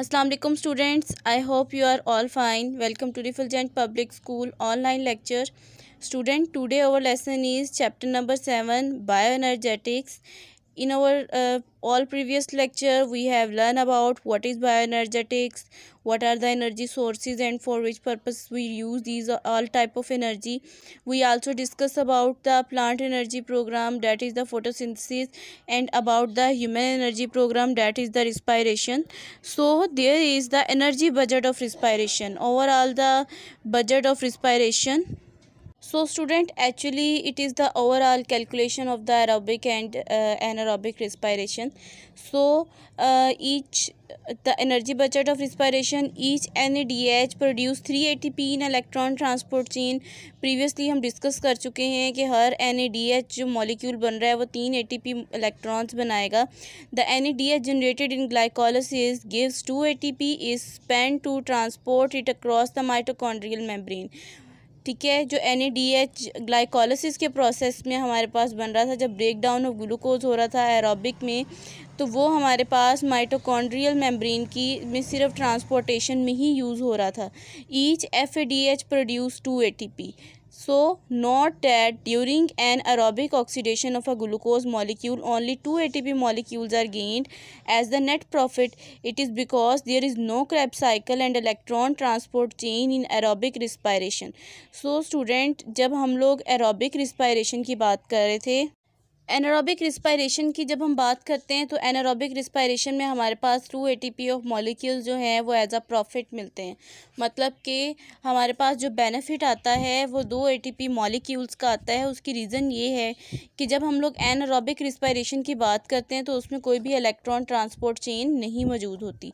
Assalamualaikum students I hope you are all fine welcome to Refulgent Public School online lecture student today our lesson is chapter number 7 bioenergetics in our uh, all previous lecture we have learned about what is bioenergetics what are the energy sources and for which purpose we use these uh, all type of energy we also discuss about the plant energy program that is the photosynthesis and about the human energy program that is the respiration so there is the energy budget of respiration overall the budget of respiration so student actually it is the overall calculation of the aerobic and anaerobic respiration so each the energy budget of respiration each N D H produce three A T P in electron transport chain previously हम discuss कर चुके हैं कि हर N A D H जो molecule बन रहा है वो तीन ए टी पी इलेक्ट्रॉन्स बनाएगा the N A D H generated in ग्लाइकोलिस gives two A T P is spend to transport it across the mitochondrial membrane ठीक है जो एन ग्लाइकोलिसिस के प्रोसेस में हमारे पास बन रहा था जब ब्रेक डाउन ऑफ ग्लूकोज हो रहा था एरोबिक में तो वो हमारे पास माइटोकॉन्ड्रियल मेम्ब्रेन की में सिर्फ ट्रांसपोर्टेशन में ही यूज़ हो रहा था each F A D H produce two A T P so note that during an aerobic oxidation of a glucose molecule only 2 ATP molecules are gained as the net profit it is because there is no Krebs cycle and electron transport chain in aerobic respiration so student जब हम लोग aerobic respiration की बात कर रहे थे anaerobic respiration की जब हम बात करते हैं तो एनारोबिक रिस्पायरेशन में हमारे पास two A T P of molecule जो हैं वो एज अ प्रॉफिट मिलते हैं मतलब कि हमारे पास जो बेनिफिट आता है वो दो ए टी पी मॉलिक्यूल्स का आता है उसकी रीज़न ये है कि जब हम लोग एनारोबिक रिस्पायरेशन की बात करते हैं तो उसमें कोई भी इलेक्ट्रॉन ट्रांसपोर्ट चेन नहीं मौजूद होती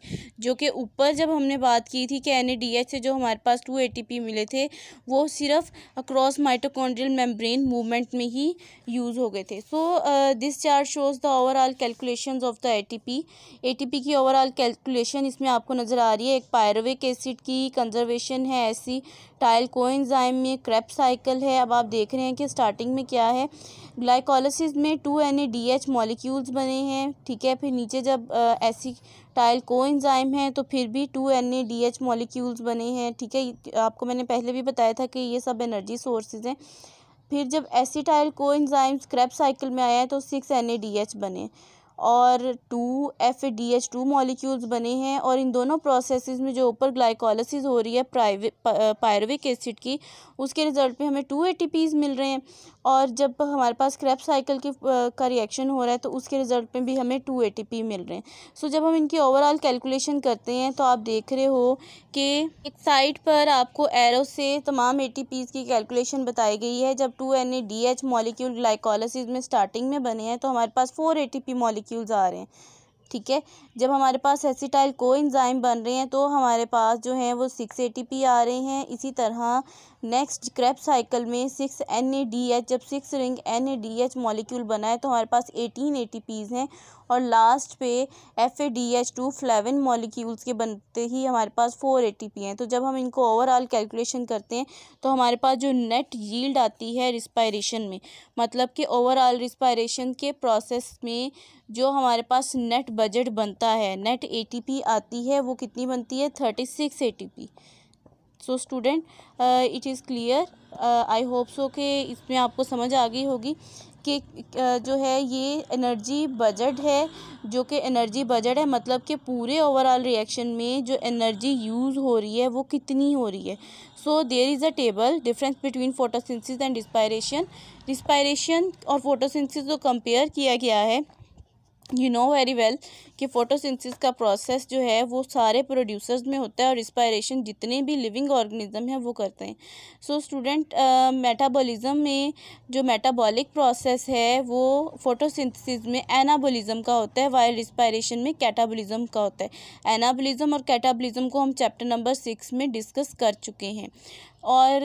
जो कि ऊपर जब हमने बात की थी कि एन ए डी एच से जो हमारे पास टू ए टी पी मिले थे वो सिर्फ अक्रॉस माइटोकॉन्ड्रियल मेम्ब्रेन मूवमेंट में ही यूज़ हो गए थे so this chart shows the overall calculations of the ATP ATP की ओवरऑल कैलकुलेशन इसमें आपको नज़र आ रही है एक पायरविक एसिड की कंजर्वेशन है ऐसी टाइल कोइंजाइम में क्रैप साइकिल है अब आप देख रहे हैं कि स्टार्टिंग में क्या है ग्लाइकोलिसिस में two N A D H molecules बने हैं ठीक है फिर नीचे जब ऐसी टाइल कोइंजाइम है तो फिर भी two N A D H molecules बने हैं ठीक है आपको मैंने पहले भी बताया था कि ये सब एनर्जी सोर्सेज हैं फिर जब एसिटाइल कोएंजाइम क्रैप साइकिल में आए तो six N A D H बने और two F D H two molecules बने हैं और इन दोनों प्रोसेसेस में जो ऊपर ग्लाइकोलाइसिस हो रही है प्राइवे पायरविक एसिड की उसके रिज़ल्ट में हमें टू ए मिल रहे हैं और जब हमारे पास क्रैप साइकिल के का रिएक्शन हो रहा है तो उसके रिज़ल्ट में भी हमें टू ए मिल रहे हैं सो जब हम इनकी ओवरऑल कैलकुलेशन करते हैं तो आप देख रहे हो कि एक साइड पर आपको एरो से तमाम ए की कैलकुलेशन बताई गई है जब two N A D H molecule glycolysis में स्टार्टिंग में बने हैं तो हमारे पास four A T P molecule molecules आ रहे हैं ठीक है जब हमारे पास एसिटाइल को इंजाइम बन रहे हैं तो हमारे पास जो है वो सिक्स ए टी पी आ रहे हैं इसी तरह नेक्स्ट क्रैप साइकिल में six N A D H जब six ring N A D H molecule बना है तो हमारे पास एटीन ए टी पीज़ हैं और लास्ट पे F A D H two flavin molecules के बनते ही हमारे पास फोर ए टी पी हैं तो जब हम इनको ओवरऑल कैलकुलेशन करते हैं तो हमारे पास जो नेट यील्ड आती है रिस्पायरेशन में मतलब कि ओवरऑल रिस्पायरेशन के प्रोसेस में जो हमारे पास नेट बजट बनता है नेट ए आती है वो कितनी बनती है thirty six A so student it is clear I hope so कि इसमें आपको समझ आ गई होगी कि uh, जो है ये एनर्जी बजट है जो कि एनर्जी बजट है मतलब कि पूरे ओवरऑल रिएक्शन में जो एनर्जी यूज़ हो रही है वो कितनी हो रही है so there is a table difference between photosynthesis and respiration respiration और फोटोसिंथेसिस को कंपेयर किया गया है यू नो वेरी वेल कि फोटोसिंथेसिस का प्रोसेस जो है वो सारे प्रोड्यूसर्स में होता है और रिस्पायरेशन जितने भी लिविंग ऑर्गेनिज्म हैं वो करते हैं सो स्टूडेंट मेटाबॉलिज्म में जो मेटाबॉलिक प्रोसेस है वो फोटोसिंथेसिस में एनाबॉलिज्म का होता है वाइल रिस्पायरेशन में कैटाबॉलिज्म का होता है एनाबॉलिज्म और कैटाबॉलिज्म को हम चैप्टर नंबर सिक्स में डिस्कस कर चुके हैं और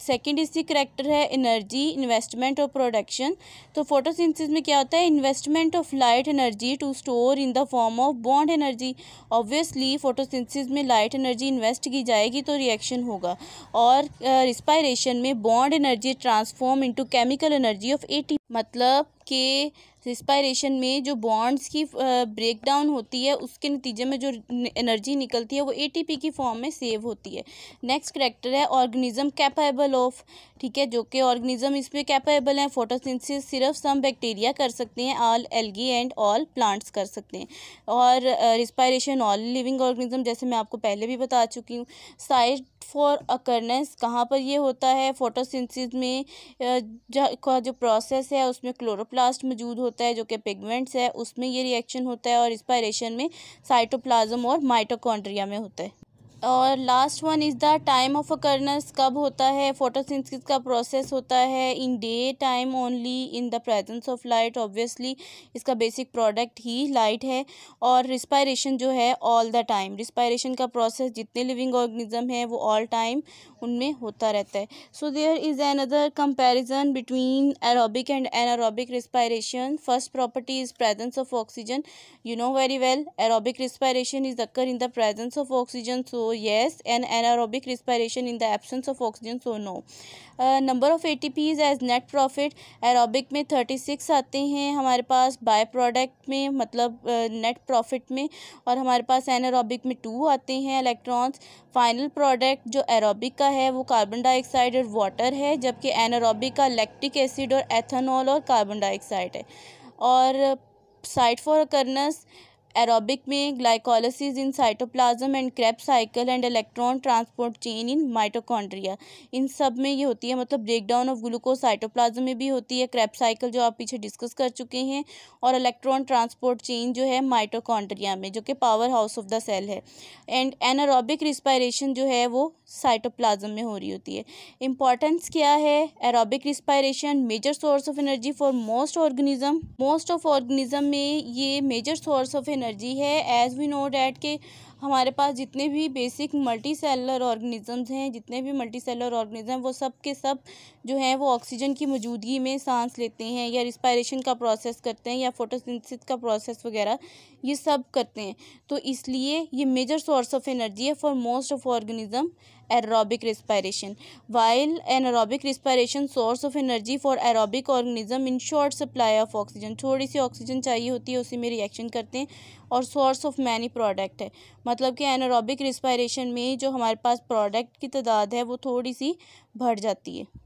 सेकंड इसी करेक्टर है एनर्जी इन्वेस्टमेंट और प्रोडक्शन तो फोटोसिंथेसिस में क्या होता है investment of light energy to store in the form of bond energy obviously photosynthesis में लाइट एनर्जी इन्वेस्ट की जाएगी तो रिएक्शन होगा और रिस्पायरेशन में bond energy transform into chemical energy of AT मतलब के रिस्पायरेशन में जो बॉन्ड्स की ब्रेक डाउन होती है उसके नतीजे में जो एनर्जी निकलती है वो एटीपी की फॉर्म में सेव होती है नेक्स्ट करेक्टर है ऑर्गेनिज्म कैपेबल ऑफ ठीक है जो कि ऑर्गेनिज्म इसमें कैपेबल है फोटोसिंथेसिस सिर्फ सम बैक्टीरिया कर सकते हैं all algae and all plants कर सकते हैं और रिस्पायरेशन ऑल लिविंग ऑर्गेनिज्म जैसे मैं आपको पहले भी बता चुकी हूँ साइट फॉर अकरनेस कहाँ पर ये होता है फोटोसिंथेसिस में जो प्रोसेस है है उसमें क्लोरोप्लास्ट मौजूद होता है जो कि पिगमेंट्स है उसमें ये रिएक्शन होता है और इस में साइटोप्लाज्म और माइटोकॉन्ड्रिया में होता है और last one is the time of occurrence कब होता है फोटोसिंथेसिस का प्रोसेस होता है in day time only in the presence of light obviously इसका बेसिक प्रोडक्ट ही लाइट है और रिस्पायरेशन जो है ऑल द टाइम रिस्पायरेशन का प्रोसेस जितने लिविंग ऑर्गेनिज्म है वो ऑल टाइम उनमें होता रहता है so there is other comparison between aerobic and anaerobic respiration first property is presence of oxygen you know very well aerobic respiration is occur in the presence of oxygen so yes and anaerobic respiration in the absence of oxygen so no number of A T Ps as net profit aerobic में thirty six आते हैं हमारे पास by product में मतलब net uh, profit में और हमारे पास anaerobic में टू आते हैं इलेक्ट्रॉन्स फाइनल प्रोडक्ट जो एरोबिक का है वो कार्बन डाइऑक्साइड और वाटर है जबकि एनारोबिक का लैक्टिक एसिड और एथनॉल और कार्बन डाइऑक्साइड है और साइड फॉर करनस एरोबिक में glycolysis in cytoplasm and Krebs cycle and electron transport chain in mitochondria इन सब में ये होती है मतलब ब्रेकडाउन ऑफ ग्लूकोज साइटोप्लाज्म में भी होती है क्रेप साइकिल जो आप पीछे डिस्कस कर चुके हैं और इलेक्ट्रॉन ट्रांसपोर्ट चेन जो है माइटोकॉन्ड्रिया में जो कि power house of the cell है एंड एनारोबिक रिस्पायरेशन जो है वो साइटोप्लाज्म में हो रही होती है इंपॉर्टेंस क्या है aerobic respiration major source of energy for most organism most of organism में ये major source of energy energy है एज़ वी नो डैट के हमारे पास जितने भी बेसिक मल्टी सेलर ऑर्गेनिज़म्स हैं जितने भी मल्टी सेलर ऑर्गेनिज़म वो सब के सब जो हैं वो ऑक्सीजन की मौजूदगी में सांस लेते हैं या रिस्पायरेशन का प्रोसेस करते हैं या फोटोसिंथेसिस का प्रोसेस वगैरह ये सब करते हैं तो इसलिए ये मेजर सोर्स ऑफ एनर्जी है for most of organism respiration while anaerobic respiration source of energy for aerobic organism in short supply of oxygen थोड़ी सी ऑक्सीजन चाहिए होती है उसी में रिएक्शन करते हैं और सोर्स ऑफ मैनी प्रोडक्ट है मतलब कि एनारोबिक रिस्पायरेशन में जो हमारे पास प्रोडक्ट की तादाद है वो थोड़ी सी बढ़ जाती है